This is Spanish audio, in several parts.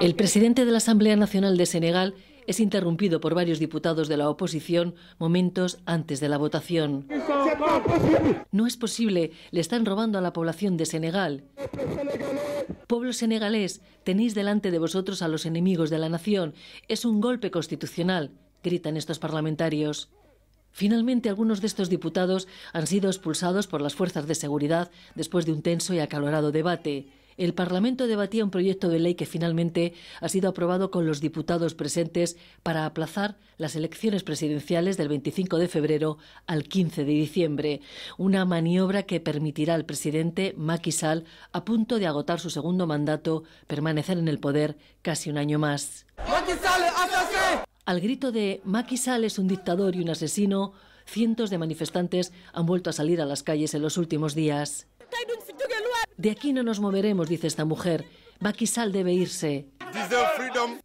El presidente de la Asamblea Nacional de Senegal es interrumpido por varios diputados de la oposición momentos antes de la votación. No es posible, le están robando a la población de Senegal. Pueblo senegalés, tenéis delante de vosotros a los enemigos de la nación. Es un golpe constitucional, gritan estos parlamentarios. Finalmente, algunos de estos diputados han sido expulsados por las fuerzas de seguridad después de un tenso y acalorado debate el Parlamento debatía un proyecto de ley que finalmente ha sido aprobado con los diputados presentes para aplazar las elecciones presidenciales del 25 de febrero al 15 de diciembre, una maniobra que permitirá al presidente Macky Sall, a punto de agotar su segundo mandato, permanecer en el poder casi un año más. Al grito de Macky Sall es un dictador y un asesino, cientos de manifestantes han vuelto a salir a las calles en los últimos días. De aquí no nos moveremos, dice esta mujer. Maquisal debe irse.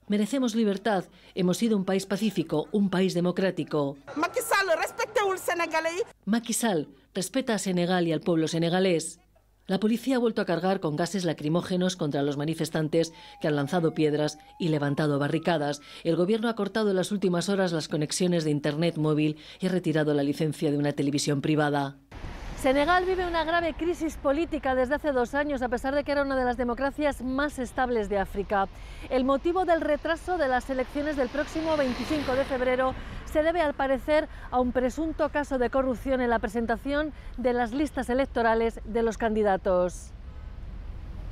Merecemos libertad. Hemos sido un país pacífico, un país democrático. Maquisal, respeta a Senegal y al pueblo senegalés. La policía ha vuelto a cargar con gases lacrimógenos contra los manifestantes que han lanzado piedras y levantado barricadas. El gobierno ha cortado en las últimas horas las conexiones de Internet móvil y ha retirado la licencia de una televisión privada. Senegal vive una grave crisis política desde hace dos años, a pesar de que era una de las democracias más estables de África. El motivo del retraso de las elecciones del próximo 25 de febrero se debe, al parecer, a un presunto caso de corrupción en la presentación de las listas electorales de los candidatos.